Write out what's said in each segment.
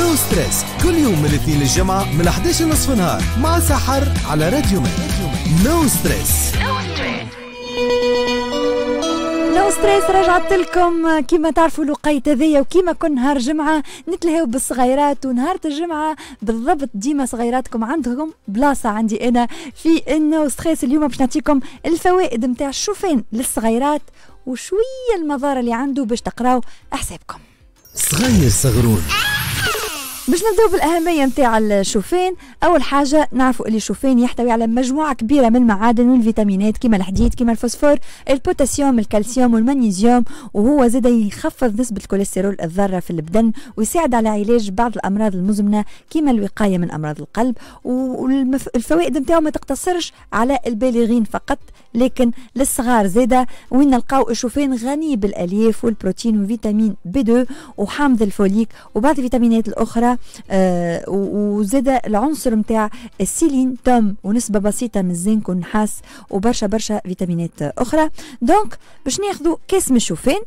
نو ستريس كل يوم من الاثنين للجمعة من 11 نصف نهار مع سحر على راديو مان نو ستريس نو ستريس رجعت لكم كما تعرفوا لقيت هذايا وكما كل نهار جمعة نتلهاو بالصغيرات ونهار الجمعة بالضبط ديما صغيراتكم عندهم بلاصة عندي أنا في النو ستريس اليوم باش نعطيكم الفوائد نتاع الشوفان للصغيرات وشوية المضارة اللي عنده باش تقراو حسابكم صغير صغرون باش نبداو بالاهميه نتاع الشوفان اول حاجه نعرفوا اللي الشوفان يحتوي على مجموعه كبيره من المعادن والفيتامينات كما الحديد كما الفوسفور البوتاسيوم الكالسيوم والمغنيسيوم وهو زاد يخفض نسبه الكوليسترول الضاره في البدن ويساعد على علاج بعض الامراض المزمنه كما الوقايه من امراض القلب والفوائد نتاعو ما تقتصرش على البالغين فقط لكن للصغار زاده وين نلقاو الشوفان غني بالالياف والبروتين وفيتامين بي 2 وحامض الفوليك وبعض الفيتامينات الاخرى آه وزاد العنصر نتاع السيلين توم ونسبه بسيطه من الزنك والنحاس وبرشا برشا فيتامينات اخرى دونك باش ناخذوا كاس من الشوفان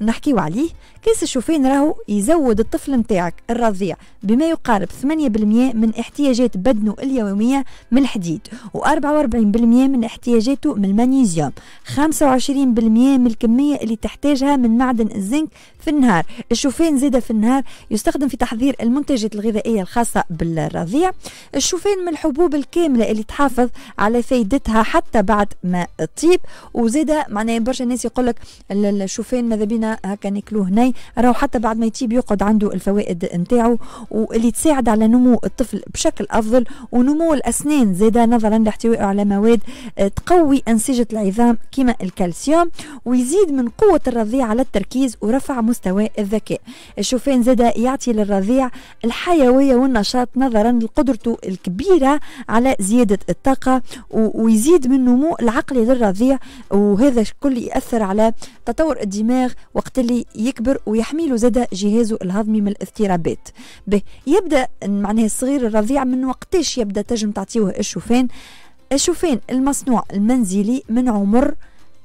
نحكيو عليه كيس الشوفان راهو يزود الطفل نتاعك الرضيع بما يقارب 8% من احتياجات بدنه اليومية من الحديد و44% من احتياجاته من المغنيسيوم 25% من الكمية اللي تحتاجها من معدن الزنك في النهار الشوفان زادة في النهار يستخدم في تحضير المنتجات الغذائية الخاصة بالرضيع الشوفان من الحبوب الكاملة اللي تحافظ على فايدتها حتى بعد ما تطيب وزادة معناها برشا ناس لك الشوفان ماذا بينا هكا ناكلوه هنا راهو حتى بعد ما يطيب يقعد عنده الفوائد نتاعو واللي تساعد على نمو الطفل بشكل افضل ونمو الاسنان زادا نظرا لاحتوائه على مواد آه، تقوي انسجه العظام كما الكالسيوم ويزيد من قوه الرضيع على التركيز ورفع مستوى الذكاء الشوفان زادا يعطي للرضيع الحيويه والنشاط نظرا لقدرته الكبيره على زياده الطاقه ويزيد من نمو العقلي للرضيع وهذا الكل ياثر على تطور الدماغ وقت اللي يكبر ويحميله زاد جهازه الهضمي من الاضطرابات به يبدا معناها الصغير الرضيع من وقتاش يبدا تجم تعطيوه الشوفان الشوفان المصنوع المنزلي من عمر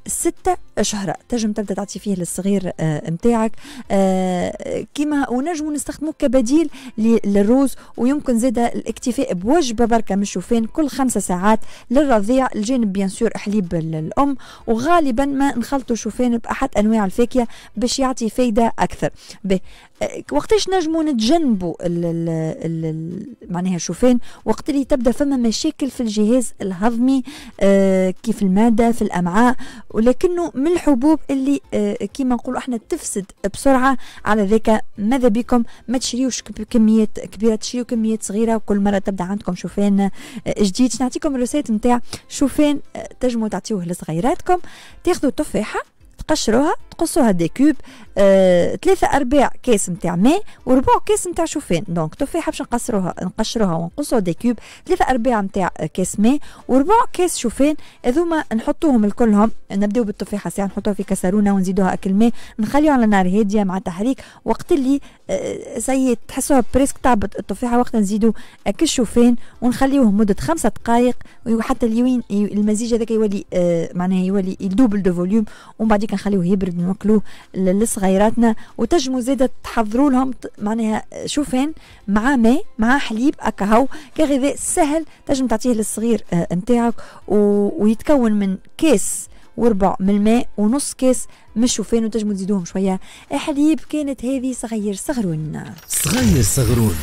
ستة شهرة تجم تبدا تعطي فيه للصغير نتاعك آه، آه، كيما ونجموا نستخدموه كبديل للروز ويمكن زادا الاكتفاء بوجبة بركة من الشوفان كل خمسة ساعات للرضيع الجانب بيان سور حليب الأم وغالبا ما نخلطوا شوفان بأحد أنواع الفاكهة باش يعطي فايدة أكثر به آه، وقتاش نجموا نتجنبوا معناها الشوفان وقت اللي تبدا فما مشاكل في الجهاز الهضمي كيف المادة في الأمعاء ولكنه من الحبوب اللي آه، كيما نقولوا احنا تفسد بسرعه على ذاك ماذا بكم ما تشريوش كميات كبيره تشريو كميات صغيره وكل مره تبدا عندكم شوفان آه، جديد نعطيكم الرسائل نتاع شوفان آه، تجمو تعطيوه لصغيراتكم تاخذوا تفاحه تقشروها تقصوا هاد كوب آه، ثلاثة أرباع كاس نتاع ماء وربع كاس نتاع شوفان دونك تفاحة باش نقصروها نقشروها ونقصوا دي كوب ثلاثة أرباع نتاع آه، كاس ماء وربع كاس شوفان هذوما نحطوهم الكلهم نبداو بالتفاحة ساعة نحطوها في كسرونة ونزيدوها أكل ماء نخليوها على نار هادية مع تحريك وقت اللي آه، زي تحسوها بريسك تعبت التفاحة وقت نزيدو أكل الشوفان ونخليوه مدة خمسة دقائق وحتى اليوين المزيج هذاك يولي آه، معناها يولي يدوبل دو فوليوم ومن بعد نخليوه يبرد نوكلوه لصغيراتنا وتجموا زادة تحضروا لهم معناها شوفان مع ماء مع حليب أكهو كغذاء سهل تجم تعطيه للصغير آه، نتاعك ويتكون من كاس وربع من الماء ونص كاس من الشوفان وتجموا تزيدوهم شويه حليب كانت هذه صغير صغرون صغير صغرون